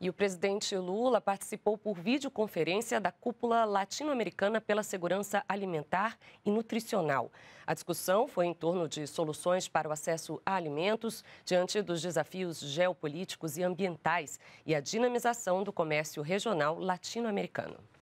E o presidente Lula participou por videoconferência da cúpula latino-americana pela segurança alimentar e nutricional. A discussão foi em torno de soluções para o acesso a alimentos diante dos desafios geopolíticos e ambientais e a dinamização do comércio regional latino-americano.